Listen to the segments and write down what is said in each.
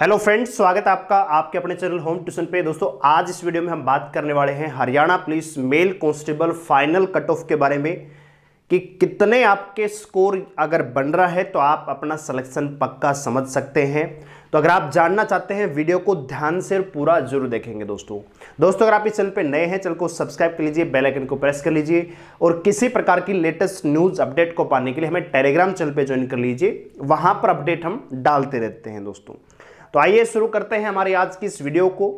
hello friends स्वागत है आपका आपके अपने चैनल होम ट्यूशन पे दोस्तों आज इस वीडियो में हम बात करने वाले हैं Haryana police male constable final cut off के बारे में कि कितने आपके स्कोर अगर बन रहा है तो आप अपना सिलेक्शन पक्का समझ सकते हैं तो अगर आप जानना चाहते हैं वीडियो को ध्यान से पूरा जरूर देखेंगे दोस्तों दोस्तों अगर आप इस चैनल पर नए हैं चैनल को सब्सक्राइब कर लीजिए बेल आइकन को प्रेस कर लीजिए और किसी प्रकार की लेटेस्ट न्यूज़ अपडेट को पाने के लिए हमें टेलीग्राम चैनल पर ज्वाइन कर लीजिए वहाँ पर अपडेट हम डालते रहते हैं दोस्तों तो आइए शुरू करते हैं हमारे आज की इस वीडियो को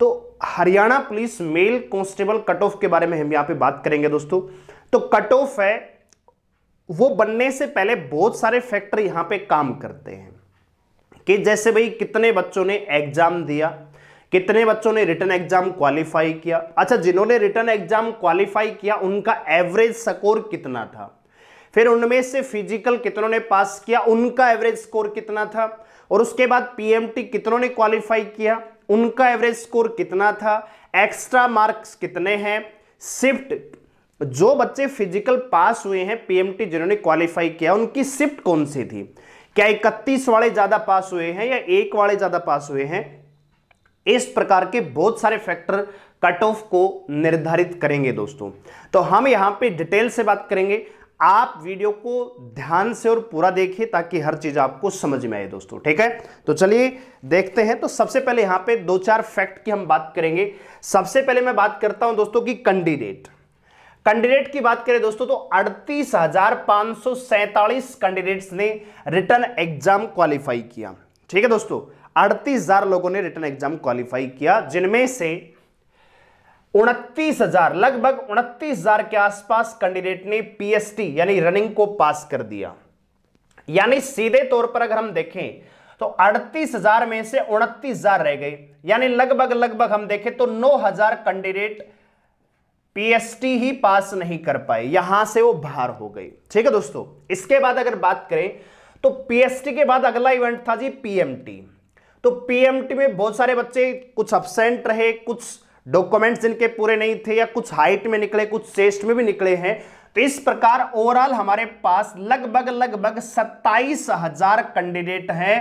तो Haryana police male constable cut off के बारे में हम यहां पे बात करेंगे दोस्तों तो कट ऑफ है वो बनने से पहले बहुत सारे फैक्टर यहां पे काम करते हैं कि जैसे भाई कितने बच्चों ने एग्जाम दिया कितने बच्चों ने रिटर्न एग्जाम क्वालिफाई किया अच्छा जिन्होंने रिटर्न एग्जाम क्वालिफाई किया उनका एवरेज स्कोर कितना था फिर उनमें से फिजिकल कितनों ने पास किया उनका एवरेज स्कोर कितना था और उसके बाद पीएमटी कितनों ने क्वालिफाई किया उनका एवरेज स्कोर कितना था एक्स्ट्रा मार्क्स कितने हैं शिफ्ट जो बच्चे फिजिकल पास हुए हैं पीएमटी जिन्होंने क्वालिफाई किया उनकी शिफ्ट कौन सी थी क्या इकतीस वाले ज्यादा पास हुए हैं या एक वाले ज्यादा पास हुए हैं इस प्रकार के बहुत सारे फैक्टर कट ऑफ को निर्धारित करेंगे दोस्तों तो हम यहां पे डिटेल से बात करेंगे आप वीडियो को ध्यान से और पूरा देखिए ताकि हर चीज आपको समझ में आए दोस्तों ठीक है तो चलिए देखते हैं तो सबसे पहले यहां पे दो चार फैक्ट की हम बात करेंगे सबसे पहले मैं बात करता हूं दोस्तों की कैंडिडेट कैंडिडेट की बात करें दोस्तों तो अड़तीस कैंडिडेट्स ने रिटर्न एग्जाम क्वालिफाई किया ठीक है दोस्तों अड़तीस लोगों ने रिटर्न एग्जाम क्वालिफाई किया जिनमें से उनतीस हजार लगभग उनतीस हजार के आसपास कैंडिडेट ने पीएसटी यानी रनिंग को पास कर दिया यानी सीधे तौर पर अगर हम देखें तो अड़तीस हजार में से उनतीस हजार रह गए यानी लगभग लगभग हम देखें तो नौ हजार कैंडिडेट पीएसटी ही पास नहीं कर पाए यहां से वो बाहर हो गए ठीक है दोस्तों इसके बाद अगर बात करें तो पीएसटी के बाद अगला इवेंट था जी पीएमटी तो पीएमटी में बहुत सारे बच्चे कुछ अपसेंट रहे कुछ डॉक्यूमेंट्स इनके पूरे नहीं थे या कुछ हाइट में निकले कुछ चेस्ट में भी निकले हैं तो इस प्रकार ओवरऑल हमारे पास लगभग लगभग सत्ताईस हजार कैंडिडेट हैं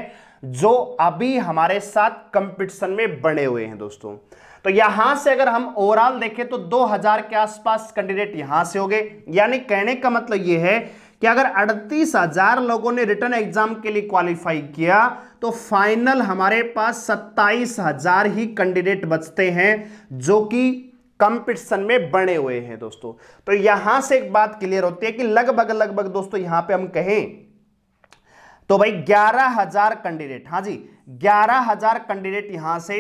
जो अभी हमारे साथ कंपटीशन में बने हुए हैं दोस्तों तो यहां से अगर हम ओवरऑल देखें तो 2000 के आसपास कैंडिडेट यहां से हो गए यानी कहने का मतलब यह है कि अगर अड़तीस हजार लोगों ने रिटर्न एग्जाम के लिए क्वालिफाई किया तो फाइनल हमारे पास सत्ताईस हजार ही कैंडिडेट बचते हैं जो कि कंपटीशन में बने हुए हैं दोस्तों तो यहां से एक बात क्लियर होती है कि लगभग लगभग दोस्तों यहां पे हम कहें तो भाई ग्यारह हजार कैंडिडेट हाँ जी ग्यारह हजार कैंडिडेट यहां से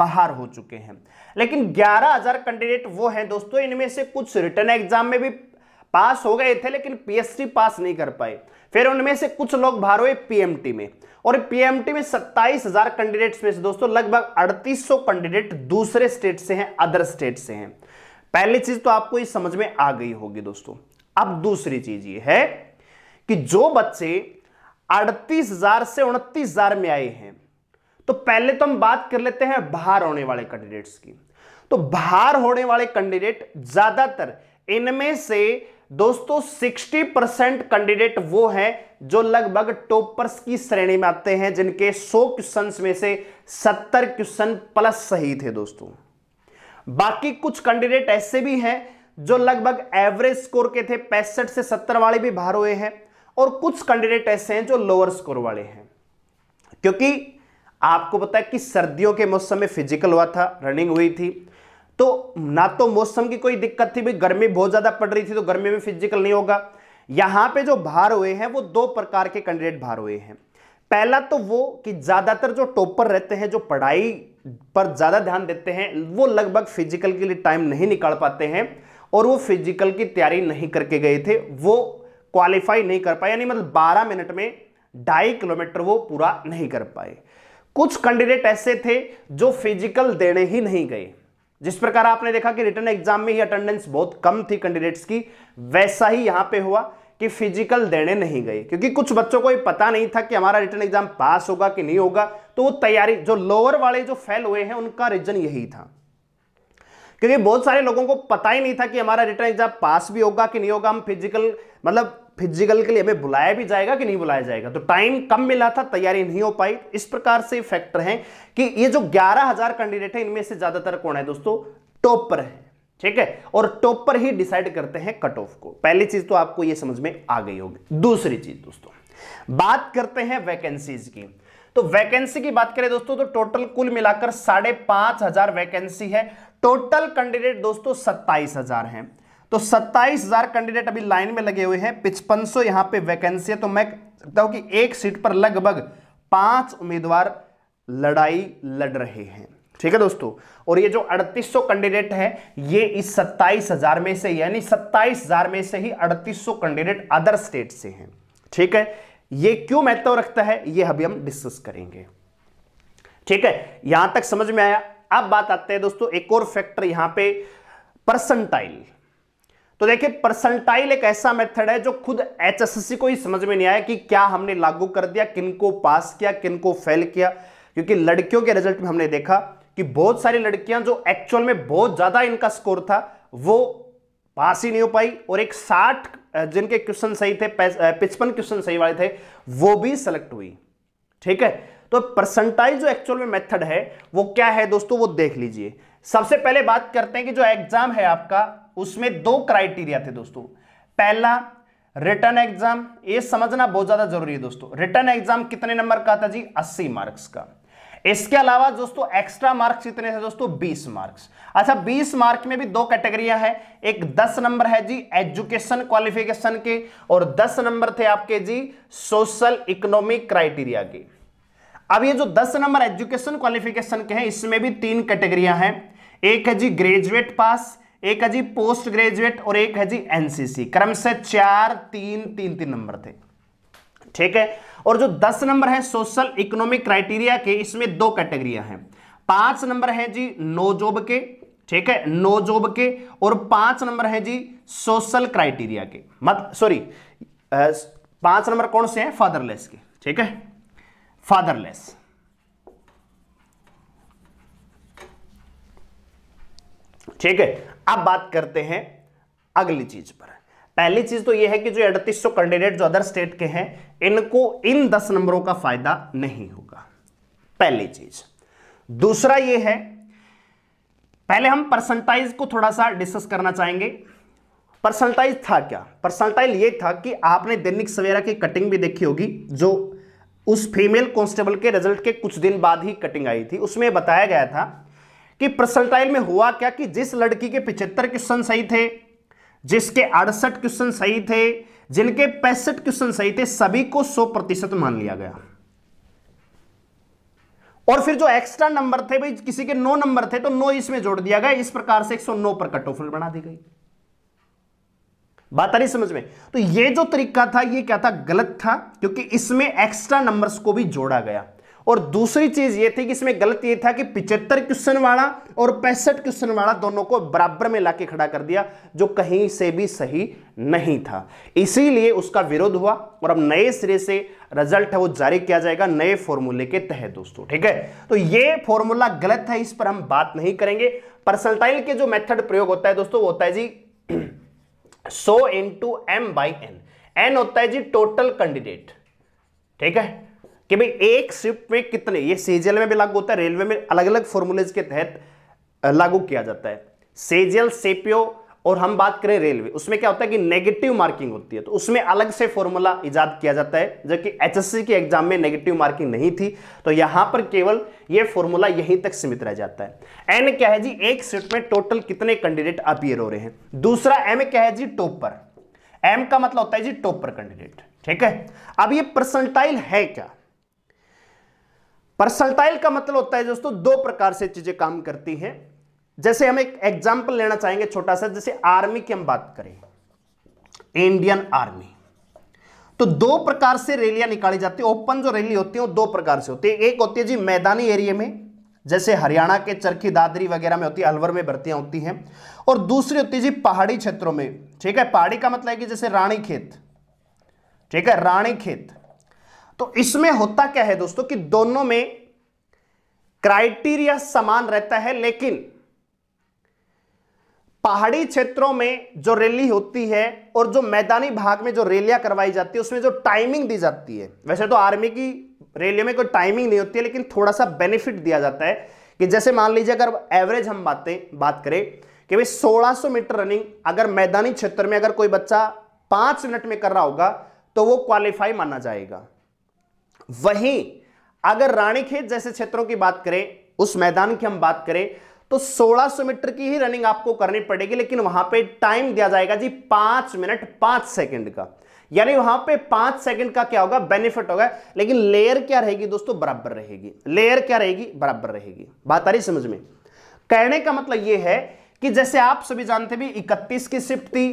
बाहर हो चुके हैं लेकिन ग्यारह हजार कैंडिडेट वो हैं दोस्तों इनमें से कुछ रिटर्न एग्जाम में भी पास हो गए थे लेकिन पीएससी पास नहीं कर पाए फिर उनमें से कुछ लोग भार हुए पीएमटी में और पीएमटी में सत्ताईस हजार कैंडिडेट्स में से दोस्तों लगभग 3800 कैंडिडेट दूसरे स्टेट से हैं अदर स्टेट से हैं पहली चीज तो आपको ये समझ में आ गई होगी दोस्तों अब दूसरी चीज ये है कि जो बच्चे 38000 से उनतीस में आए हैं तो पहले तो हम बात कर लेते हैं बाहर होने वाले कैंडिडेट्स की तो बाहर होने वाले कैंडिडेट ज्यादातर इनमें से दोस्तों 60 परसेंट कैंडिडेट वो हैं जो लगभग टॉपर्स की श्रेणी में आते हैं जिनके 100 क्वेश्चन में से 70 क्वेश्चन प्लस सही थे दोस्तों बाकी कुछ कैंडिडेट ऐसे भी हैं जो लगभग एवरेज स्कोर के थे पैंसठ से 70 वाले भी बाहर हुए हैं और कुछ कैंडिडेट ऐसे हैं जो लोअर स्कोर वाले हैं क्योंकि आपको पता है कि सर्दियों के मौसम में फिजिकल हुआ था रनिंग हुई थी तो ना तो मौसम की कोई दिक्कत थी भाई गर्मी बहुत ज़्यादा पड़ रही थी तो गर्मी में फिजिकल नहीं होगा यहाँ पे जो भार हुए हैं वो दो प्रकार के कैंडिडेट भार हुए हैं पहला तो वो कि ज़्यादातर जो टॉपर रहते हैं जो पढ़ाई पर ज़्यादा ध्यान देते हैं वो लगभग फिजिकल के लिए टाइम नहीं निकाल पाते हैं और वो फिजिकल की तैयारी नहीं करके गए थे वो क्वालिफाई नहीं कर पाए यानी मतलब बारह मिनट में ढाई किलोमीटर वो पूरा नहीं कर पाए कुछ कैंडिडेट ऐसे थे जो फिजिकल देने ही नहीं गए जिस प्रकार आपने देखा कि रिटर्न एग्जाम में ही अटेंडेंस बहुत कम थी कैंडिडेट्स की वैसा ही यहां पे हुआ कि फिजिकल देने नहीं गए क्योंकि कुछ बच्चों को ये पता नहीं था कि हमारा रिटर्न एग्जाम पास होगा कि नहीं होगा तो वो तैयारी जो लोअर वाले जो फेल हुए हैं उनका रीजन यही था क्योंकि बहुत सारे लोगों को पता ही नहीं था कि हमारा रिटर्न एग्जाम पास भी होगा कि नहीं होगा हम फिजिकल मतलब फिजिकल के लिए हमें बुलाया भी जाएगा कि नहीं बुलाया जाएगा तो टाइम कम मिला था तैयारी नहीं हो पाई इस प्रकार से फैक्टर हैं कि ये जो ग्यारह हजार कैंडिडेट है इनमें से ज्यादातर कौन है दोस्तों टॉप पर है ठीक है और टॉप पर ही डिसाइड करते हैं कट ऑफ को पहली चीज तो आपको यह समझ में आ गई होगी दूसरी चीज दोस्तों बात करते हैं वैकेंसीज की तो वैकेंसी की बात करें दोस्तों तो टोटल कुल मिलाकर साढ़े पांच हजार वैकेंसी है टोटल कैंडिडेट दोस्तों सत्ताईस हजार है तो सत्ताईस हजार कैंडिडेट अभी लाइन में लगे हुए हैं पिचपन सौ यहां पर वैकेंसी है तो मैं कहता हूं कि एक सीट पर लगभग पांच उम्मीदवार लड़ाई लड़ रहे हैं ठीक है दोस्तों और ये जो 3800 कैंडिडेट है ये इस सत्ताईस हजार में से यानी सत्ताईस हजार में से ही 3800 कैंडिडेट अदर स्टेट से हैं ठीक है ये क्यों महत्व रखता है ये अभी हम डिस्कस करेंगे ठीक है यहां तक समझ में आया अब बात आते हैं दोस्तों एक और फैक्टर यहां पे परसेंटाइल तो देखिए परसेंटाइल एक ऐसा मेथड है जो खुद एचएसएससी को ही समझ में नहीं आया कि क्या हमने लागू कर दिया किनको पास किया किनको फेल किया क्योंकि लड़कियों के रिजल्ट में हमने देखा कि बहुत सारी लड़कियां जो एक्चुअल में बहुत ज्यादा इनका स्कोर था वो पास ही नहीं हो पाई और एक साठ जिनके क्वेश्चन सही थे पिचपन क्वेश्चन सही वाले थे वो भी सिलेक्ट हुई ठीक है तो परसेंटाइल जो एक्चुअल में मेथड है वो क्या है दोस्तों वो देख लीजिए सबसे पहले बात करते हैं कि जो एग्जाम है आपका उसमें दो क्राइटेरिया थे दोस्तों पहला रिटर्न एग्जाम ये समझना बहुत ज्यादा जरूरी है दोस्तों रिटर्न एग्जाम कितने नंबर का था जी अस्सी मार्क्स का इसके अलावा दोस्तों एक्स्ट्रा मार्क्स कितने थे दोस्तों 20 मार्क्स अच्छा 20 मार्क में भी दो कैटेगरिया है एक 10 नंबर है जी एजुकेशन क्वालिफिकेशन के और 10 नंबर थे आपके जी सोशल इकोनॉमिक क्राइटेरिया के अब ये जो दस नंबर एजुकेशन क्वालिफिकेशन के हैं इसमें भी तीन कैटेगरिया हैं एक है जी ग्रेजुएट पास एक है जी पोस्ट ग्रेजुएट और एक है जी एनसीसी क्रम से चार तीन तीन तीन नंबर थे ठीक है और जो दस नंबर है सोशल इकोनॉमिक क्राइटेरिया के इसमें दो कैटेगरिया हैं पांच नंबर है जी नो जॉब के ठीक है नो जॉब के और पांच नंबर है जी सोशल क्राइटेरिया के मत सॉरी पांच नंबर कौन से हैं फादरलेस के ठीक है फादरलेस ठीक है अब बात करते हैं अगली चीज पर पहली चीज तो यह है कि जो अड़तीस सौ कैंडिडेट जो अदर स्टेट के हैं इनको इन दस नंबरों का फायदा नहीं होगा पहली चीज दूसरा यह है पहले हम परसेंटाइज को थोड़ा सा डिस्कस करना चाहेंगे परसेंटाइज था क्या परसेंटाइज ये था कि आपने दैनिक सवेरा की कटिंग भी देखी होगी जो उस फीमेल कांस्टेबल के रिजल्ट के कुछ दिन बाद ही कटिंग आई थी उसमें बताया गया था कि प्रसल्टाइल में हुआ क्या कि जिस लड़की के पिछहत्तर क्वेश्चन सही थे जिसके अड़सठ क्वेश्चन सही थे जिनके पैंसठ क्वेश्चन सही थे सभी को सौ प्रतिशत मान लिया गया और फिर जो एक्स्ट्रा नंबर थे भाई किसी के नौ नंबर थे तो नौ इसमें जोड़ दिया गया इस प्रकार से एक सौ नौ पर कट ऑफ बना दी गई बात आ रही समझ में तो ये जो तरीका था ये क्या था गलत था क्योंकि इसमें एक्स्ट्रा नंबर्स को भी जोड़ा गया और दूसरी चीज ये थी कि इसमें गलत ये था कि पिचहत्तर क्वेश्चन वाला और पैंसठ क्वेश्चन वाला दोनों को बराबर में लाके खड़ा कर दिया जो कहीं से भी सही नहीं था इसीलिए उसका विरोध हुआ और अब नए सिरे से रिजल्ट है वो जारी किया जाएगा नए फॉर्मूले के तहत दोस्तों ठीक है तो ये फॉर्मूला गलत है इस पर हम बात नहीं करेंगे पर्सनटाइल के जो मेथड प्रयोग होता है दोस्तों वो होता है जी so in two M by N N होता है जी टोटल कैंडिडेट ठीक है कि भाई एक शिफ्ट में कितने ये सीजीएल में भी लागू होता है रेलवे में अलग अलग फॉर्मूलेज के तहत लागू किया जाता है सीजीएल सेपियो और हम बात करें रेलवे उसमें क्या होता है कि नेगेटिव मार्किंग होती है तो उसमें अलग से फॉर्मूला इजाद किया जाता है जबकि एचएससी के एग्जाम में नेगेटिव मार्किंग नहीं थी तो यहां पर केवल यह फॉर्मूला यहीं तक सीमित रह जाता है एन क्या है जी एक सीट में टोटल कितने कैंडिडेट अपियर हो रहे हैं दूसरा एम क्या है जी टॉपर एम का मतलब होता है जी टोपर कैंडिडेट ठीक है अब यह परसेंटाइल है क्या परसेंटाइल का मतलब होता है दोस्तों दो प्रकार से चीजें काम करती हैं जैसे हम एक एग्जाम्पल लेना चाहेंगे छोटा सा जैसे आर्मी की हम बात करें इंडियन आर्मी तो दो प्रकार से रैलियां निकाली जाती है ओपन जो रैली होती है वो दो प्रकार से होती है एक होती है जी मैदानी एरिया में जैसे हरियाणा के चरखी दादरी वगैरह में होती है अलवर में भर्तियां होती हैं और दूसरी होती है जी पहाड़ी क्षेत्रों में ठीक है पहाड़ी का मतलब है कि जैसे रानी खेत ठीक है रानी खेत तो इसमें होता क्या है दोस्तों कि दोनों में क्राइटेरिया समान रहता है लेकिन पहाड़ी क्षेत्रों में जो रैली होती है और जो मैदानी भाग में जो रैलियां करवाई जाती है उसमें जो टाइमिंग दी जाती है वैसे तो आर्मी की रैलियों में कोई टाइमिंग नहीं होती है लेकिन थोड़ा सा बेनिफिट दिया जाता है कि जैसे मान लीजिए अगर एवरेज हम बातें बात करें कि भाई 1600 मीटर रनिंग अगर मैदानी क्षेत्र में अगर कोई बच्चा पांच मिनट में कर रहा होगा तो वो क्वालिफाई माना जाएगा वहीं अगर रानीखेत जैसे क्षेत्रों की बात करें उस मैदान की हम बात करें तो 1600 मीटर की ही रनिंग आपको करनी पड़ेगी लेकिन वहां पे टाइम दिया जाएगा जी पांच मिनट पांच सेकंड का यानी वहां पे पांच सेकंड का क्या होगा बेनिफिट होगा लेकिन लेयर क्या रहेगी दोस्तों बराबर रहेगी लेयर क्या रहेगी बराबर रहेगी बात आ रही समझ में कहने का मतलब यह है कि जैसे आप सभी जानते भी इकतीस की शिफ्ट थी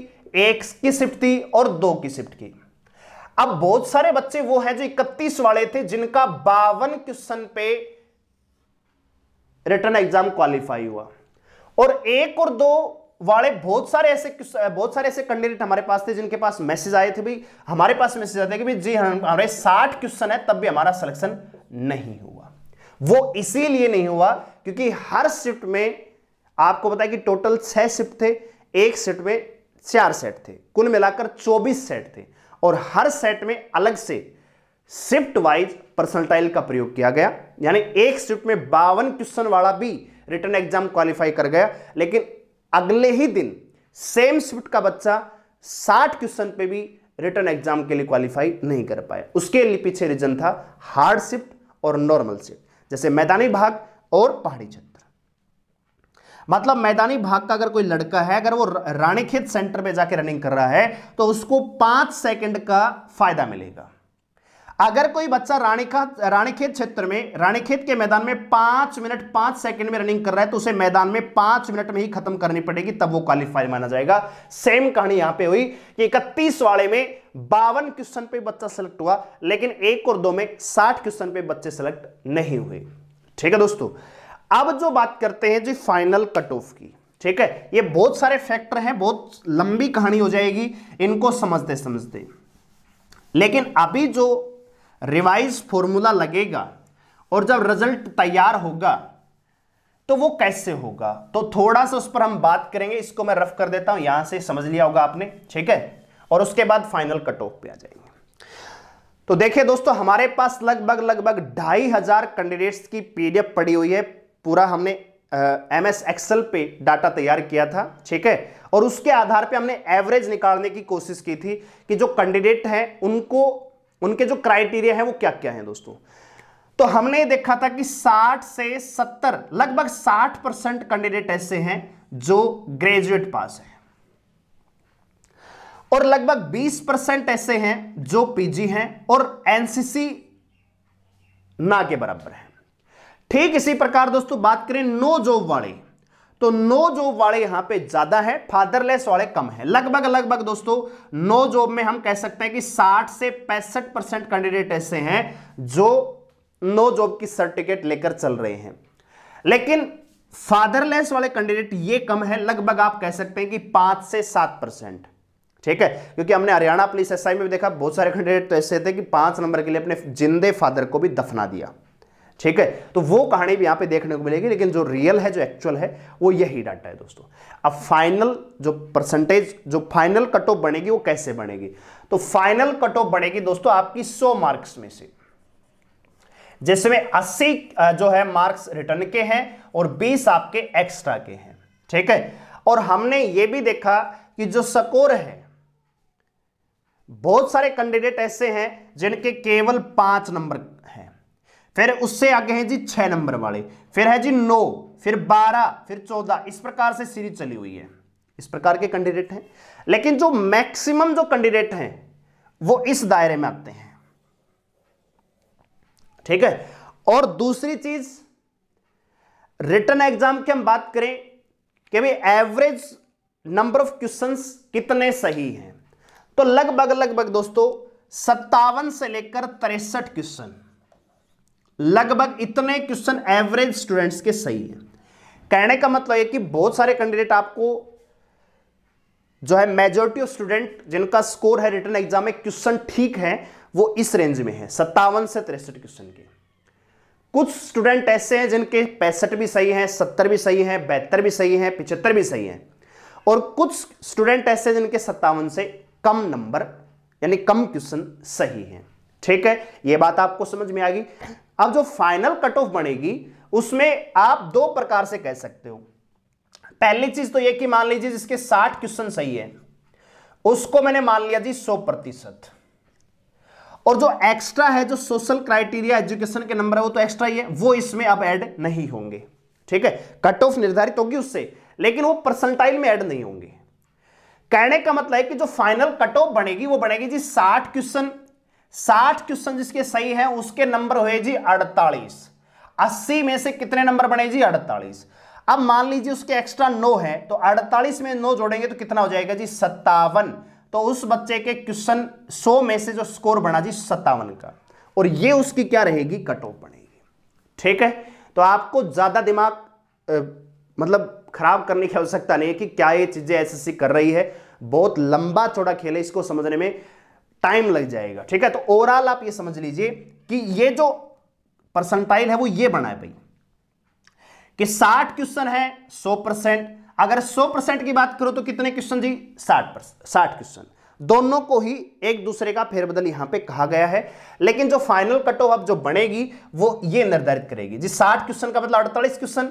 एक की शिफ्ट थी और दो की शिफ्ट की अब बहुत सारे बच्चे वो हैं जो इकतीस वाले थे जिनका बावन क्वेश्चन पे रिटर्न एग्जाम क्वालिफाई हुआ और एक और दो वाले बहुत सारे ऐसे बहुत सारे ऐसे कैंडिडेट हमारे पास थे जिनके पास मैसेज आए थे भाई हमारे पास मैसेज आते कि भाई जी हम हमारे साठ क्वेश्चन है तब भी हमारा सिलेक्शन नहीं हुआ वो इसीलिए नहीं हुआ क्योंकि हर शिफ्ट में आपको बताया कि टोटल छह शिफ्ट थे एक सेट में चार सेट थे कुल मिलाकर चौबीस सेट थे और हर सेट में अलग से शिफ्ट वाइज परसेंटाइल का प्रयोग किया गया यानी एक शिफ्ट में बावन क्वेश्चन वाला भी रिटर्न एग्जाम क्वालिफाई कर गया लेकिन अगले ही दिन सेम शिफ्ट का बच्चा साठ क्वेश्चन पे भी रिटर्न एग्जाम के लिए क्वालिफाई नहीं कर पाया उसके लिए पीछे रीजन था हार्ड शिफ्ट और नॉर्मल शिफ्ट जैसे मैदानी भाग और पहाड़ी क्षेत्र मतलब मैदानी भाग का अगर कोई लड़का है अगर वो रानीखेत सेंटर पे जाके रनिंग कर रहा है तो उसको पांच सेकंड का फायदा मिलेगा अगर कोई बच्चा रानीखा रानीखेत क्षेत्र में रानीखेत के मैदान में पांच मिनट पांच सेकंड में रनिंग कर रहा है तो उसे मैदान में पांच मिनट में ही खत्म करनी पड़ेगी तब वो क्वालिफाई माना जाएगा सेम कहानी यहां पे हुई कि इकतीस वाले में बावन क्वेश्चन पे बच्चा सेलेक्ट हुआ लेकिन एक और दो में साठ क्वेश्चन पे बच्चे सेलेक्ट नहीं हुए ठीक है दोस्तों अब जो बात करते हैं जी फाइनल कट ऑफ की ठीक है ये बहुत सारे फैक्टर हैं बहुत लंबी कहानी हो जाएगी इनको समझते समझते लेकिन अभी जो रिवाइज फॉर्मूला लगेगा और जब रिजल्ट तैयार होगा तो वो कैसे होगा तो थोड़ा सा उस पर हम बात करेंगे इसको मैं रफ कर देता हूं यहां से समझ लिया होगा आपने ठीक है और उसके बाद फाइनल कट ऑफ पे आ जाएंगे तो देखिए दोस्तों हमारे पास लगभग लगभग ढाई हजार कैंडिडेट्स की पीडीएफ पड़ी हुई है पूरा हमने एम एस एक्सेल पे डाटा तैयार किया था ठीक है और उसके आधार पे हमने एवरेज निकालने की कोशिश की थी कि जो कैंडिडेट हैं उनको उनके जो क्राइटेरिया है वो क्या क्या है दोस्तों तो हमने देखा था कि 60 से 70 लगभग 60 परसेंट कैंडिडेट ऐसे हैं जो ग्रेजुएट पास है और लगभग 20 परसेंट ऐसे हैं जो पीजी हैं और एनसीसी ना के बराबर है ठीक इसी प्रकार दोस्तों बात करें नो जॉब वाले तो नो जॉब वाले यहां पे ज्यादा है फादरलेस वाले कम है लगभग लगभग दोस्तों नो जॉब में हम कह सकते हैं कि 60 से पैंसठ परसेंट कैंडिडेट ऐसे हैं जो नो जॉब की सर्टिफिकेट लेकर चल रहे हैं लेकिन फादरलेस वाले कैंडिडेट ये कम है लगभग आप कह सकते हैं कि पांच से सात परसेंट ठीक है क्योंकि हमने हरियाणा पुलिस एसआई में भी देखा बहुत सारे कैंडिडेट तो ऐसे थे कि पांच नंबर के लिए अपने जिंदे फादर को भी दफना दिया ठीक है तो वो कहानी भी यहां पे देखने को मिलेगी लेकिन जो रियल है जो एक्चुअल है वो यही डाटा है दोस्तों अब फाइनल जो परसेंटेज जो फाइनल कट ऑफ बनेगी वो कैसे बनेगी तो फाइनल कट ऑफ बनेगी दोस्तों आपकी सौ मार्क्स में से जिसमें अस्सी जो है मार्क्स रिटर्न के हैं और बीस आपके एक्स्ट्रा के हैं ठीक है और हमने ये भी देखा कि जो स्कोर है बहुत सारे कैंडिडेट ऐसे हैं जिनके केवल पांच नंबर फिर उससे आगे है जी छः नंबर वाले फिर है जी नौ फिर बारह फिर चौदह इस प्रकार से सीरीज चली हुई है इस प्रकार के कैंडिडेट हैं लेकिन जो मैक्सिमम जो कैंडिडेट हैं वो इस दायरे में आते हैं ठीक है और दूसरी चीज रिटर्न एग्जाम की हम बात करें कि भाई एवरेज नंबर ऑफ क्वेश्चंस कितने सही हैं तो लगभग लगभग दोस्तों सत्तावन से लेकर तिरसठ क्वेश्चन लगभग इतने क्वेश्चन एवरेज स्टूडेंट्स के सही हैं कहने का मतलब है कि बहुत सारे कैंडिडेट आपको जो है मेजोरिटी ऑफ स्टूडेंट जिनका स्कोर है रिटर्न एग्जाम में क्वेश्चन ठीक है वो इस रेंज में है सत्तावन से तिरसठ क्वेश्चन के कुछ स्टूडेंट ऐसे हैं जिनके पैंसठ भी सही हैं सत्तर भी सही हैं बहत्तर भी सही हैं पिछहत्तर भी सही हैं और कुछ स्टूडेंट ऐसे हैं जिनके सत्तावन से कम नंबर यानी कम क्वेश्चन सही हैं ठीक है ये बात आपको समझ में आ गई अब जो फाइनल कट ऑफ बनेगी उसमें आप दो प्रकार से कह सकते हो पहली चीज तो यह कि मान लीजिए जिसके 60 क्वेश्चन सही है उसको मैंने मान लिया जी 100 प्रतिशत और जो एक्स्ट्रा है जो सोशल क्राइटेरिया एजुकेशन के नंबर है वो तो एक्स्ट्रा ही है वो इसमें अब ऐड नहीं होंगे ठीक है कट ऑफ निर्धारित होगी उससे लेकिन वो परसेंटाइल में ऐड नहीं होंगे कहने का मतलब है कि जो फाइनल कट ऑफ बनेगी वो बनेगी जी साठ क्वेश्चन साठ क्वेश्चन जिसके सही है उसके नंबर हुए जी अड़तालीस अस्सी में से कितने नंबर बने जी अड़तालीस अब मान लीजिए उसके एक्स्ट्रा नौ है तो अड़तालीस में नो जोड़ेंगे तो कितना हो जाएगा जी सत्तावन तो उस बच्चे के क्वेश्चन सो में से जो स्कोर बना जी सत्तावन का और ये उसकी क्या रहेगी कट ऑफ बनेगी ठीक है तो आपको ज्यादा दिमाग ए, मतलब खराब करने की आवश्यकता नहीं है कि क्या ये चीजें एसएससी कर रही है बहुत लंबा चौड़ा खेल है इसको समझने में टाइम लग जाएगा ठीक है तो ओवरऑल आप ये समझ लीजिए कि ये जो परसेंटाइल है वो ये बना है भाई कि 60 क्वेश्चन है 100 परसेंट अगर 100 परसेंट की बात करो तो कितने क्वेश्चन जी 60 परसेंट साठ क्वेश्चन दोनों को ही एक दूसरे का फेरबदल यहां पे कहा गया है लेकिन जो फाइनल कट ऑफ जो बनेगी वो ये निर्धारित करेगी जी 60 क्वेश्चन का मतलब 48 क्वेश्चन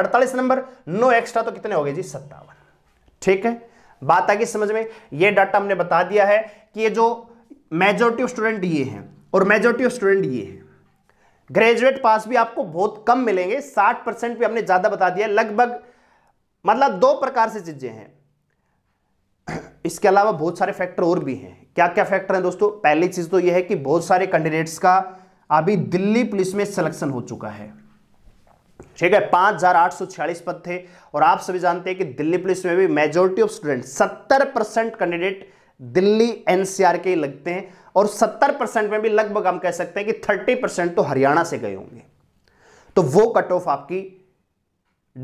48 नंबर नो एक्स्ट्रा तो कितने हो गए जी सत्तावन ठीक है बात आगे समझ में ये डाटा हमने बता दिया है कि ये जो मेजोरिटी ऑफ स्टूडेंट ये हैं और मेजोरिटी ऑफ स्टूडेंट ये हैं ग्रेजुएट पास भी आपको बहुत कम मिलेंगे साठ परसेंट भी हमने ज़्यादा बता दिया लगभग मतलब दो प्रकार से चीज़ें हैं इसके अलावा बहुत सारे फैक्टर और भी हैं क्या क्या फैक्टर हैं दोस्तों पहली चीज़ तो यह है कि बहुत सारे कैंडिडेट्स का अभी दिल्ली पुलिस में सिलेक्शन हो चुका है ठीक है पांच हजार आठ सौ छियालीस पद थे और आप सभी जानते हैं कि दिल्ली पुलिस में भी मेजोरिटी ऑफ स्टूडेंट सत्तर परसेंट कैंडिडेट दिल्ली एनसीआर के लगते हैं और 70 परसेंट में भी लगभग हम कह सकते हैं कि 30 परसेंट तो हरियाणा से गए होंगे तो वो कट ऑफ आपकी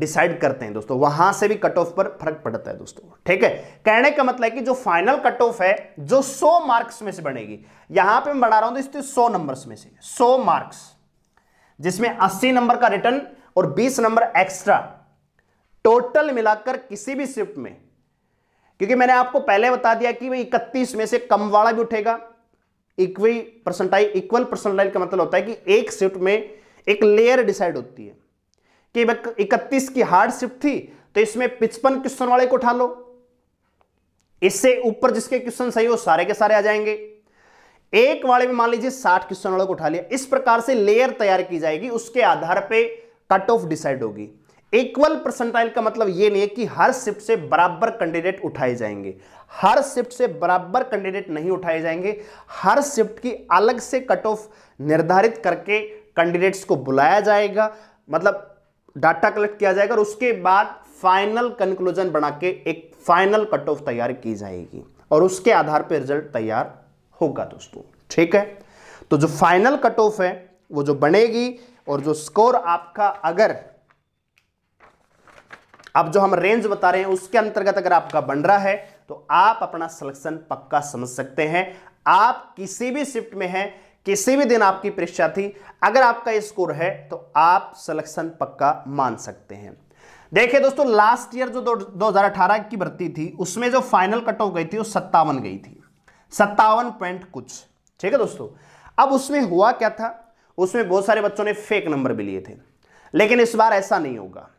डिसाइड करते हैं दोस्तों वहां से भी कट ऑफ पर फर्क पड़ता है दोस्तों ठीक है कहने का मतलब है कि जो फाइनल कट ऑफ है जो 100 मार्क्स में से बनेगी यहां पे मैं बना रहा हूं दोस्तों 100 नंबर में से सौ मार्क्स जिसमें अस्सी नंबर का रिटर्न और बीस नंबर एक्स्ट्रा टोटल मिलाकर किसी भी शिफ्ट में क्योंकि मैंने आपको पहले बता दिया कि भाई इकतीस में से कम वाला भी उठेगा इक्वी परसेंटाइल इक्वल परसेंटाइल का मतलब होता है कि एक शिफ्ट में एक लेयर डिसाइड होती है कि इकतीस की हार्ड शिफ्ट थी तो इसमें पिचपन क्वेश्चन वाले को उठा लो इससे ऊपर जिसके क्वेश्चन सही हो सारे के सारे आ जाएंगे एक वाले में मान लीजिए साठ क्वेश्चन वाले को उठा लिया इस प्रकार से लेयर तैयार की जाएगी उसके आधार पर कट ऑफ डिसाइड होगी इक्वल परसेंटाइल का मतलब ये नहीं है कि हर शिफ्ट से बराबर कैंडिडेट उठाए जाएंगे हर शिफ्ट से बराबर कैंडिडेट नहीं उठाए जाएंगे हर शिफ्ट की अलग से कट ऑफ निर्धारित करके कैंडिडेट्स को बुलाया जाएगा मतलब डाटा कलेक्ट किया जाएगा और उसके बाद फाइनल कंक्लूजन बना के एक फाइनल कट ऑफ तैयार की जाएगी और उसके आधार पर रिजल्ट तैयार होगा दोस्तों ठीक है तो जो फाइनल कट ऑफ है वो जो बनेगी और जो स्कोर आपका अगर अब जो हम रेंज बता रहे हैं उसके अंतर्गत अगर आपका बन रहा है तो आप अपना सिलेक्शन पक्का समझ सकते हैं आप किसी भी शिफ्ट में हैं किसी भी दिन आपकी परीक्षा थी अगर आपका स्कोर है तो आप सिलेक्शन पक्का मान सकते हैं देखिए दोस्तों लास्ट ईयर जो दो हजार की भर्ती थी उसमें जो फाइनल कट ऑफ गई थी वो सत्तावन गई थी सत्तावन पॉइंट कुछ ठीक है दोस्तों अब उसमें हुआ क्या था उसमें बहुत सारे बच्चों ने फेक नंबर भी लिए थे लेकिन इस बार ऐसा नहीं होगा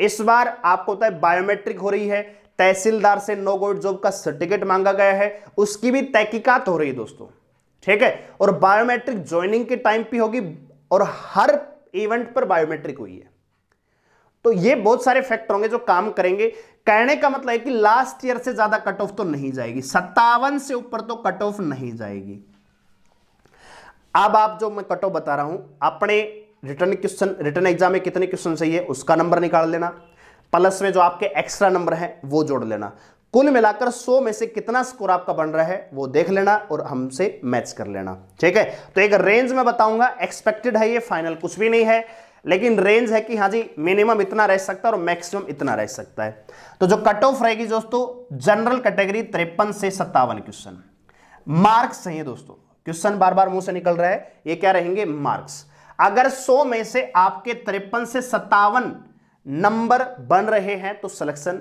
इस बार आपको होता है बायोमेट्रिक हो रही है तहसीलदार से नो गोड जॉब का सर्टिफिकेट मांगा गया है उसकी भी तहकीकात हो रही है दोस्तों ठीक है और बायोमेट्रिक ज्वाइनिंग के टाइम पे होगी और हर इवेंट पर बायोमेट्रिक हुई है तो ये बहुत सारे फैक्टर होंगे जो काम करेंगे कहने का मतलब है कि लास्ट ईयर से ज्यादा कट ऑफ तो नहीं जाएगी सत्तावन से ऊपर तो कट ऑफ नहीं जाएगी अब आप जो मैं कट ऑफ बता रहा हूं अपने रिटर्न क्वेश्चन रिटर्न एग्जाम में कितने क्वेश्चन चाहिए उसका नंबर निकाल लेना प्लस में जो आपके एक्स्ट्रा नंबर हैं वो जोड़ लेना कुल मिलाकर 100 में से कितना स्कोर आपका बन रहा है वो देख लेना और हमसे मैच कर लेना ठीक है तो एक रेंज में बताऊंगा एक्सपेक्टेड है ये फाइनल कुछ भी नहीं है लेकिन रेंज है कि हाँ जी मिनिमम इतना रह सकता है और मैक्सिमम इतना रह सकता है तो जो कट ऑफ रहेगी दोस्तों जनरल कैटेगरी तिरपन से सत्तावन क्वेश्चन मार्क्स चाहिए दोस्तों क्वेश्चन बार बार मुंह से निकल रहा है ये क्या रहेंगे मार्क्स अगर 100 में से आपके तिरपन से सत्तावन नंबर बन रहे हैं तो सिलेक्शन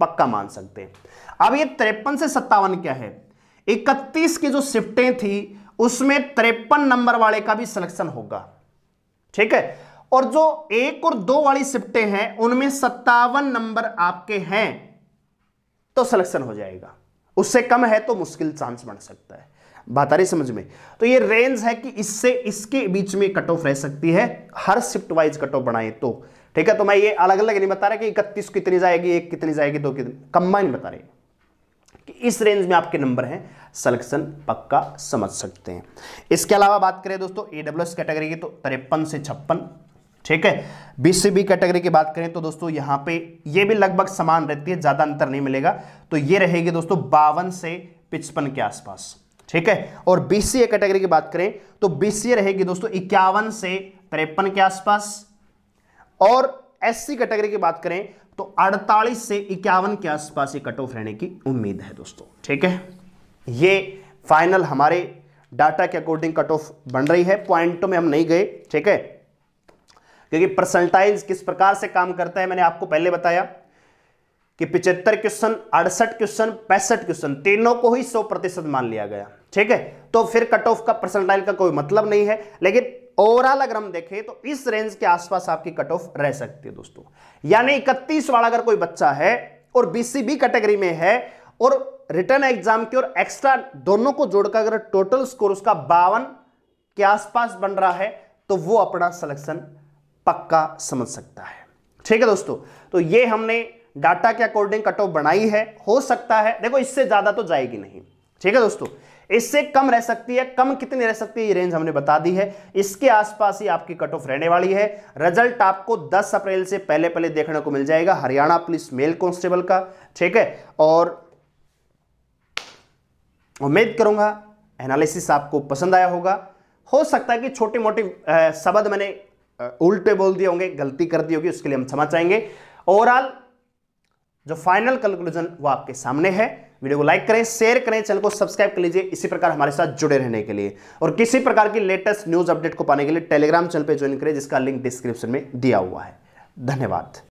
पक्का मान सकते हैं अब ये तिरपन से सत्तावन क्या है इकतीस की जो शिफ्टें थी उसमें तिरपन नंबर वाले का भी सिलेक्शन होगा ठीक है और जो एक और दो वाली शिफ्टें हैं उनमें सत्तावन नंबर आपके हैं तो सिलेक्शन हो जाएगा उससे कम है तो मुश्किल चांस बन सकता है बात आ रही समझ में तो ये रेंज है कि इससे इसके बीच में कट ऑफ रह सकती है हर शिफ्ट वाइज कट ऑफ बनाए तो ठीक है तो मैं ये अलग अलग नहीं बता रहा कि इकतीस कितनी जाएगी एक कितनी जाएगी दो कितनी कंबाइन बता रहे कि इस रेंज में आपके नंबर हैं सिलेक्शन पक्का समझ सकते हैं इसके अलावा बात करें दोस्तों ए कैटेगरी की तो तिरपन से छप्पन ठीक है बीसीबी कैटेगरी की बात करें तो दोस्तों यहां पे ये भी लगभग समान रहती है ज़्यादा अंतर नहीं मिलेगा तो ये रहेगी दोस्तों बावन से पिचपन के आसपास ठीक है और बीसीए कैटेगरी की बात करें तो बीसीए रहेगी दोस्तों इक्यावन से तिरपन के आसपास और एससी कैटेगरी की बात करें तो 48 से इक्यावन के आसपास ये कट ऑफ रहने की उम्मीद है दोस्तों ठीक है ये फाइनल हमारे डाटा के अकॉर्डिंग कट ऑफ बन रही है पॉइंटों में हम नहीं गए ठीक है क्योंकि परसेंटाइज किस प्रकार से काम करता है मैंने आपको पहले बताया कि पिछहत्तर क्वेश्चन अड़सठ क्वेश्चन पैंसठ क्वेश्चन तीनों को ही सौ प्रतिशत मान लिया गया ठीक है तो फिर कट ऑफ का परसेंटाइल का कोई मतलब नहीं है लेकिन ओवरऑल अगर हम देखें तो इस रेंज के आसपास आपकी कट ऑफ रह सकती है दोस्तों यानी इकतीस वाला अगर कोई बच्चा है और बीसीबी कैटेगरी में है और रिटर्न एग्जाम की और एक्स्ट्रा दोनों को जोड़कर अगर टोटल स्कोर उसका बावन के आसपास बन रहा है तो वो अपना सिलेक्शन पक्का समझ सकता है ठीक है दोस्तों तो ये हमने डाटा के अकॉर्डिंग कट ऑफ बनाई है हो सकता है देखो इससे ज्यादा तो जाएगी नहीं ठीक है दोस्तों इससे कम रह सकती है कम कितनी रह सकती है ये रेंज हमने बता दी है इसके आसपास ही आपकी कट ऑफ रहने वाली है रिजल्ट आपको 10 अप्रैल से पहले पहले देखने को मिल जाएगा हरियाणा पुलिस मेल कांस्टेबल का ठीक है और उम्मीद करूंगा एनालिसिस आपको पसंद आया होगा हो सकता है कि छोटी मोटी शब्द मैंने उल्टे बोल दिए होंगे गलती कर दी होगी उसके लिए हम क्षमा चाहेंगे ओवरऑल जो फाइनल कंक्लूजन वो आपके सामने है वीडियो को लाइक करें शेयर करें चैनल को सब्सक्राइब कर लीजिए इसी प्रकार हमारे साथ जुड़े रहने के लिए और किसी प्रकार की लेटेस्ट न्यूज अपडेट को पाने के लिए टेलीग्राम चैनल पर ज्वाइन करें जिसका लिंक डिस्क्रिप्शन में दिया हुआ है धन्यवाद